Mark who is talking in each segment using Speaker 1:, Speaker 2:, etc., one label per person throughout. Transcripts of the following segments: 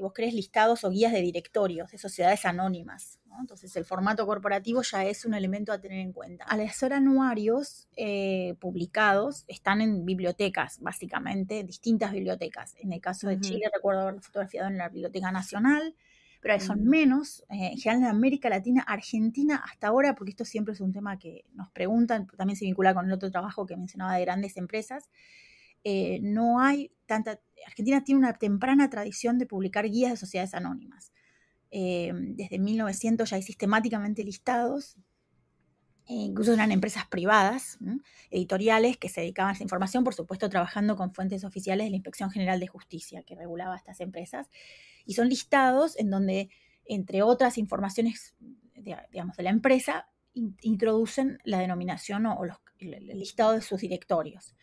Speaker 1: vos crees listados o guías de directorios de sociedades anónimas. Entonces, el formato corporativo ya es un elemento a tener en cuenta. Al hacer anuarios eh, publicados, están en bibliotecas, básicamente, distintas bibliotecas. En el caso de Chile, recuerdo haberlo fotografiado en la Biblioteca Nacional, pero son menos. Eh, en general, en América Latina, Argentina, hasta ahora, porque esto siempre es un tema que nos preguntan, también se vincula con el otro trabajo que mencionaba de grandes empresas. Eh, no hay tanta... Argentina tiene una temprana tradición de publicar guías de sociedades anónimas. Eh, desde 1900 ya hay sistemáticamente listados, eh, incluso eran empresas privadas, editoriales, que se dedicaban a esa información, por supuesto trabajando con fuentes oficiales de la Inspección General de Justicia, que regulaba estas empresas. Y son listados en donde, entre otras informaciones, de, digamos, de la empresa, introducen la denominación o, el listado de sus directorios.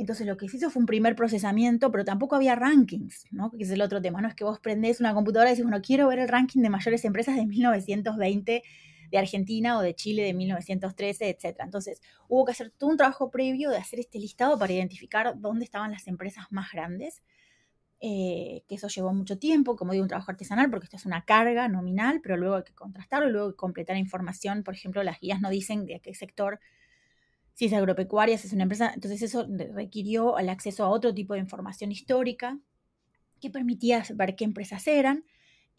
Speaker 1: Entonces lo que se hizo fue un primer procesamiento, pero tampoco había rankings, ¿no? que es el otro tema. No es que vos prendés una computadora y dices, bueno, quiero ver el ranking de mayores empresas de 1920 de Argentina o de Chile de 1913, etcétera. Entonces hubo que hacer todo un trabajo previo de hacer este listado para identificar dónde estaban las empresas más grandes, eh, que eso llevó mucho tiempo, como digo, un trabajo artesanal, porque esto es una carga nominal, pero luego hay que contrastarlo luego hay que completar información. Por ejemplo, las guías no dicen de qué sector si es agropecuaria, si es una empresa. Entonces eso requirió el acceso a otro tipo de información histórica que permitía ver qué empresas eran.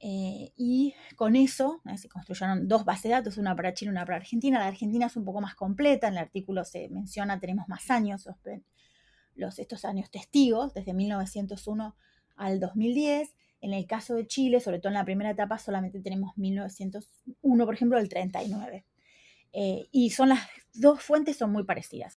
Speaker 1: Eh, y con eso eh, se construyeron dos bases de datos, una para Chile y una para Argentina. La Argentina es un poco más completa, en el artículo se menciona, tenemos más años, los, eh, estos años testigos, desde 1901 al 2010. En el caso de Chile, sobre todo en la primera etapa, solamente tenemos 1901, por ejemplo, del 39. Eh, y son las dos fuentes son muy parecidas.